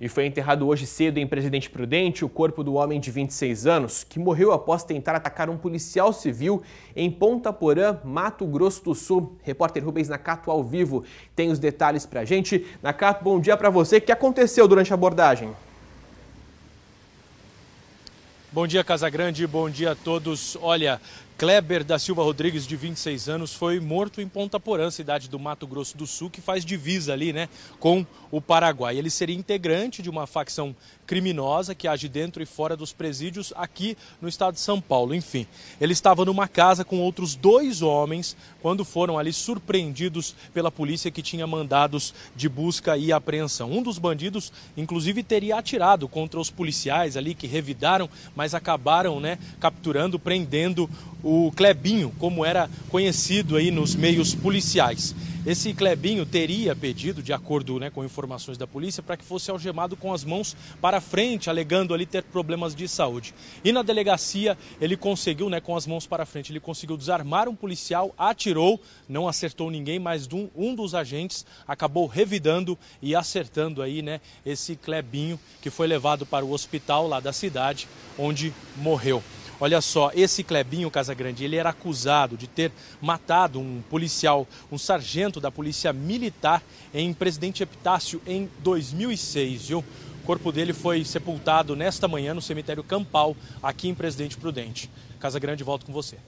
E foi enterrado hoje cedo em Presidente Prudente o corpo do homem de 26 anos, que morreu após tentar atacar um policial civil em Ponta Porã, Mato Grosso do Sul. Repórter Rubens Nakato ao vivo tem os detalhes pra gente. Nakato, bom dia para você. O que aconteceu durante a abordagem? Bom dia, Casagrande. Bom dia a todos. Olha, Kleber da Silva Rodrigues, de 26 anos, foi morto em Ponta Porã, cidade do Mato Grosso do Sul, que faz divisa ali, né, com o Paraguai. Ele seria integrante de uma facção criminosa que age dentro e fora dos presídios aqui no estado de São Paulo. Enfim, ele estava numa casa com outros dois homens quando foram ali surpreendidos pela polícia que tinha mandados de busca e apreensão. Um dos bandidos, inclusive, teria atirado contra os policiais ali que revidaram, mas acabaram, né, capturando, prendendo o Clebinho, como era conhecido aí nos meios policiais. Esse Clebinho teria pedido, de acordo né, com informações da polícia, para que fosse algemado com as mãos para frente, alegando ali ter problemas de saúde. E na delegacia ele conseguiu, né, com as mãos para frente, ele conseguiu desarmar um policial, atirou, não acertou ninguém, mas um, um dos agentes acabou revidando e acertando aí, né, esse Clebinho que foi levado para o hospital lá da cidade, onde morreu. Olha só, esse Clebinho Casagrande, ele era acusado de ter matado um policial, um sargento da polícia militar em Presidente Epitácio em 2006, viu? O corpo dele foi sepultado nesta manhã no cemitério Campal, aqui em Presidente Prudente. Casagrande, volto com você.